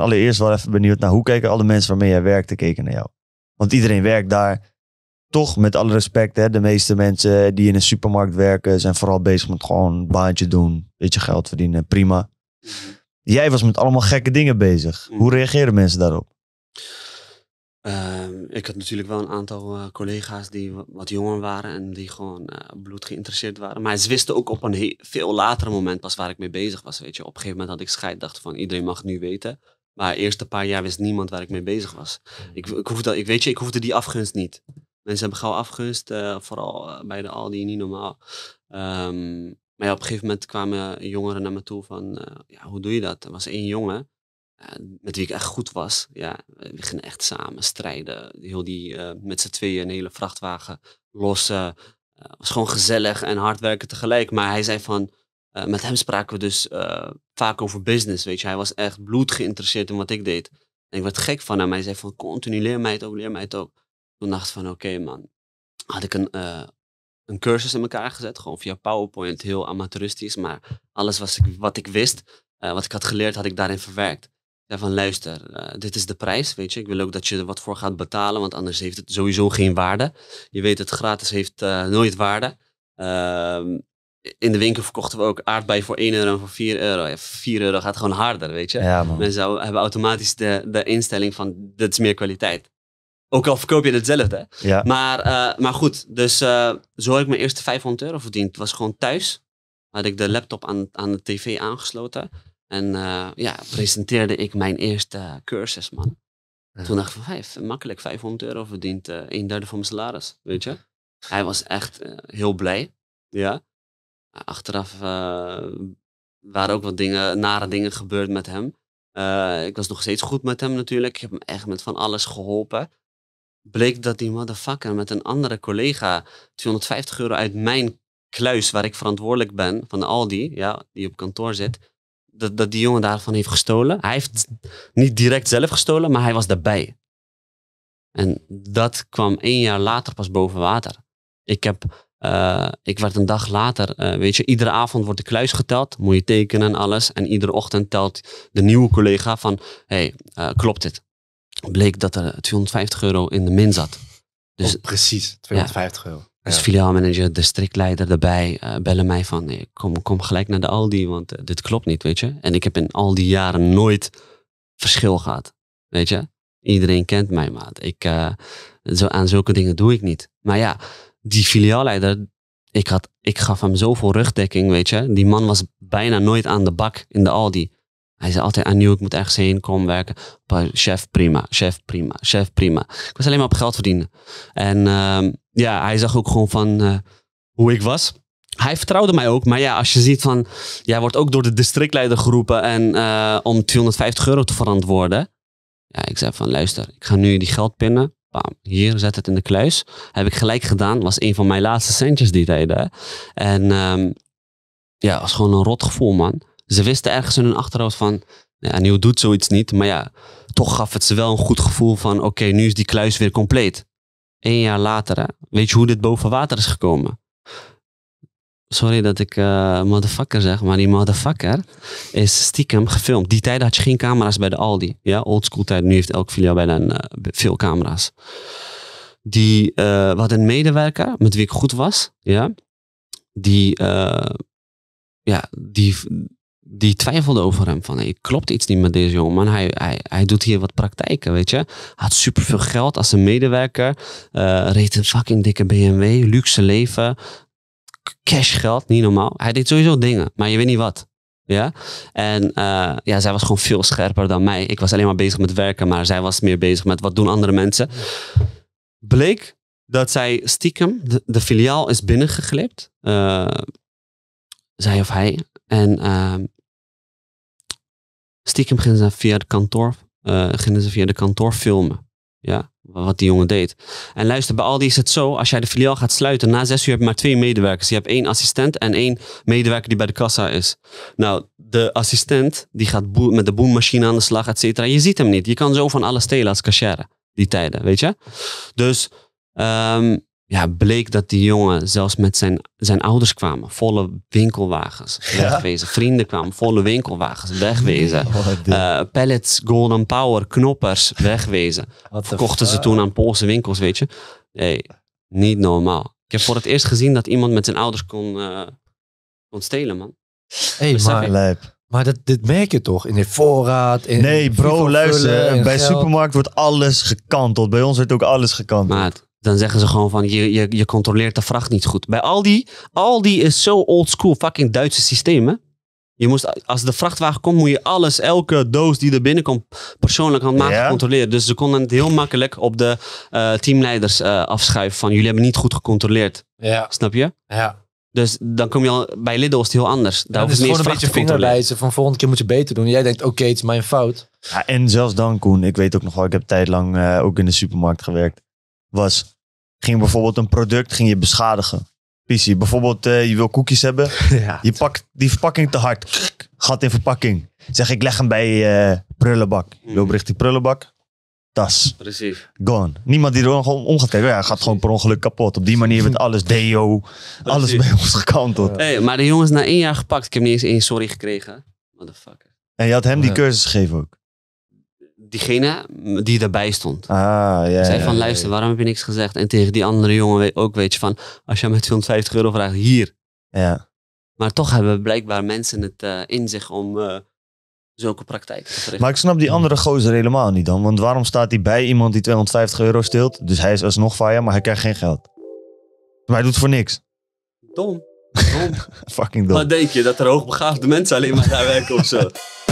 allereerst wel even benieuwd naar hoe kijken alle mensen waarmee jij werkte keken naar jou. Want iedereen werkt daar toch met alle respect. Hè, de meeste mensen die in een supermarkt werken zijn vooral bezig met gewoon een baantje doen, een beetje geld verdienen, prima. Mhm. Jij was met allemaal gekke dingen bezig. Mhm. Hoe reageren mensen daarop? Ehm, ik had natuurlijk wel een aantal eh, collega's die wat jonger waren en die gewoon eh, bloed geïnteresseerd waren. Maar ze wisten ook op een veel later moment pas waar ik mee bezig was. Weet je. Op een gegeven moment had ik scheid, dacht van iedereen mag nu weten. Maar eerst een paar jaar wist niemand waar ik mee bezig was. Hmm. Ik, ik, hoefde, ik weet je, ik hoefde die afgunst niet. Mensen hebben gauw afgunst, eh, vooral eh, bij de Aldi, niet normaal. Ehm, maar op een gegeven moment kwamen jongeren naar me toe van, eh, ja, hoe doe je dat? Er was één jongen met wie ik echt goed was. Ja, we gingen echt samen strijden. Heel die, met z'n tweeën een hele vrachtwagen lossen. Het was gewoon gezellig en hard werken tegelijk. Maar hij zei van, eh, met hem spraken we dus eh, vaak over business, weet je. Hij was echt bloed geïnteresseerd in wat ik deed. En ik werd gek van hem. Hij zei van, continu leer mij het ook, leer mij het ook. Toen dacht ik van, oké man. Had ik een, eh, een cursus in elkaar gezet, gewoon via PowerPoint, heel amateuristisch. Maar alles was ik, wat ik wist, wat ik had geleerd, had ik daarin verwerkt. Ik zei van, luister, dit is de prijs, weet je. Ik wil ook dat je er wat voor gaat betalen, want anders heeft het sowieso geen waarde. Je weet het, gratis heeft nooit waarde. Ehm in de winkel verkochten we ook aardbei voor 1 euro en voor 4 euro. Ja, 4 euro gaat gewoon harder, weet je. Ja, Mensen hebben automatisch de, de instelling van, dit is meer kwaliteit. Ook al verkoop je hetzelfde. Maar, eh, maar goed, dus eh, zo heb ik mijn eerste 500 euro verdiend. Het was gewoon thuis. Had ik de laptop aan, aan de tv aangesloten. En eh, ja, presenteerde ik mijn eerste cursus, man. Toen dacht ik van, makkelijk, 500 euro verdiend. een derde van mijn salaris, weet je. Hij was echt heel blij. Ja. Achteraf eh, waren ook wat dingen, nare dingen gebeurd met hem. Eh, ik was nog steeds goed met hem natuurlijk. Ik heb hem echt met van alles geholpen. Bleek dat die motherfucker met een andere collega 250 euro uit mijn kluis waar ik verantwoordelijk ben, van Aldi, ja, die op kantoor zit, dat, dat die jongen daarvan heeft gestolen. Hij heeft niet direct zelf gestolen, maar hij was daarbij. En dat kwam één jaar later pas boven water. Ik heb eh, ik werd een dag later, eh, weet je, iedere avond wordt de kluis geteld, moet je tekenen en alles. En iedere ochtend telt de nieuwe collega van, hey, eh, klopt dit? Bleek dat er 250 euro in de min zat. Dus, oh, precies, 250 euro. Als dus ja. filiaalmanager, districtleider erbij bellen mij van, kom, kom gelijk naar de Aldi, want dit klopt niet, weet je. En ik heb in al die jaren nooit verschil gehad, weet je. Iedereen kent mij, maat. Ik, zo, aan zulke dingen doe ik niet. Maar ja, die filiaalleider, ik, had, ik gaf hem zoveel rugdekking, weet je. Die man was bijna nooit aan de bak in de Aldi. Hij zei altijd, Anu, ik moet ergens heen, komen werken. Chef, prima, chef, prima, chef, prima. Ik was alleen maar op geld verdienen. En ehm, ja, hij zag ook gewoon van eh, hoe ik was. Hij vertrouwde mij ook, maar ja, als je ziet van, jij wordt ook door de districtleider geroepen en eh, om 250 euro te verantwoorden. Ja, ik zei van, luister, ik ga nu die geld pinnen hier, zet het in de kluis. Heb ik gelijk gedaan. Was een van mijn laatste centjes die tijden. En um, ja, was gewoon een rot gevoel, man. Ze wisten ergens in hun achterhoofd van, ja, Nieuw doet zoiets niet. Maar ja, toch gaf het ze wel een goed gevoel van, oké, nu is die kluis weer compleet. Eén jaar later, weet je hoe dit boven water is gekomen? sorry dat ik eh, motherfucker zeg, maar die motherfucker is stiekem gefilmd. Die tijd had je geen camera's bij de Aldi. Ja, oldschool tijd. Nu heeft elk filiaal bijna een, eh, veel camera's. Die, uh, wat een medewerker met wie ik goed was, ja, die, ja, die, die twijfelde over hem. Van, klopt iets niet met deze jongen? Hij, hij, hij doet hier wat praktijken, weet je. had superveel geld als een medewerker. reed een fucking dikke BMW, luxe leven cash geld, niet normaal. Hij deed sowieso dingen, maar je weet niet wat. Ja? En eh, ja, zij was gewoon veel scherper dan mij. Ik was alleen maar bezig met werken, maar zij was meer bezig met wat doen andere mensen. Bleek dat zij stiekem de, filiaal is binnengeglipt. Eh, zij of hij. En eh, stiekem gingen ze via het kantoor, gingen ze via de kantoor filmen. Ja, wat die jongen deed. En luister, bij Aldi is het zo, als jij de filiaal gaat sluiten, na zes uur heb je maar twee medewerkers. Je hebt één assistent en één medewerker die bij de kassa is. Nou, de assistent, die gaat met de boemmachine aan de slag, et cetera. Je ziet hem niet. Je kan zo van alles stelen als cashier, die tijden, weet je. Dus um, ja, bleek dat die jongen zelfs met zijn, zijn ouders kwamen. Volle winkelwagens wegwezen. Vrienden kwamen, volle winkelwagens wegwezen. Eh, pellets, golden power, knoppers wegwezen. Kochten ze toen aan Poolse winkels, weet je. Nee, niet normaal. Ik heb voor het eerst gezien dat iemand met zijn ouders kon, eh, kon stelen, man. hey, maar, maar dat, dit merk je toch? In de voorraad? In nee, bro, luister. Bij geld. supermarkt wordt alles gekanteld. Bij ons wordt ook alles gekanteld. Maat, dan zeggen ze gewoon van je, je, je controleert de vracht niet goed. Bij Aldi, die is zo old school fucking Duitse systemen. Je moest, als de vrachtwagen komt, moet je alles, elke doos die er binnenkomt, persoonlijk handmatig controleren. Dus ze konden het heel makkelijk op de eh, teamleiders eh, afschuiven van jullie hebben niet goed gecontroleerd. Ja. Snap je? Ja. Dus dan kom je al bij Lidl is het heel anders. Daar ja, dus het is gewoon een beetje vingerwijzen van volgende keer moet je beter doen. Jij denkt oké, het is mijn fout. Ja, en zelfs dan Koen, ik weet ook nog wel, ik heb tijd lang eh, ook in de supermarkt gewerkt was, ging bijvoorbeeld een product ging je beschadigen. PC, bijvoorbeeld eh, je wil koekjes hebben, je pakt die verpakking te hard, gaat in verpakking. Zeg ik leg hem bij uh, prullenbak. Je mm. loopt richting prullenbak, tas. Precies. Gone. Niemand die er om gaat kijken. Ja, gaat gewoon per ongeluk kapot. Op die manier werd alles deo, alles bij ons gekanteld. Hey, maar de jongens na één jaar gepakt. Ik heb niet eens één sorry gekregen. Motherfucker. En je had hem die cursus gegeven ook diegene die erbij stond. Ah, ja, Zei van, luister, waarom heb je niks gezegd? En tegen die andere jongen ook weet je van, als je met 250 euro vraagt, hier. Ja. Maar toch hebben blijkbaar mensen het uh, in zich om uh, zulke praktijken te verrichten. Maar ik snap die andere gozer helemaal niet dan. Want waarom staat hij bij iemand die 250 euro steelt? Dus hij is alsnog fire, maar hij krijgt geen geld. Maar hij doet voor niks. Dom. dom. Fucking dom. Wat denk je, dat er hoogbegaafde mensen alleen maar daar werken of zo?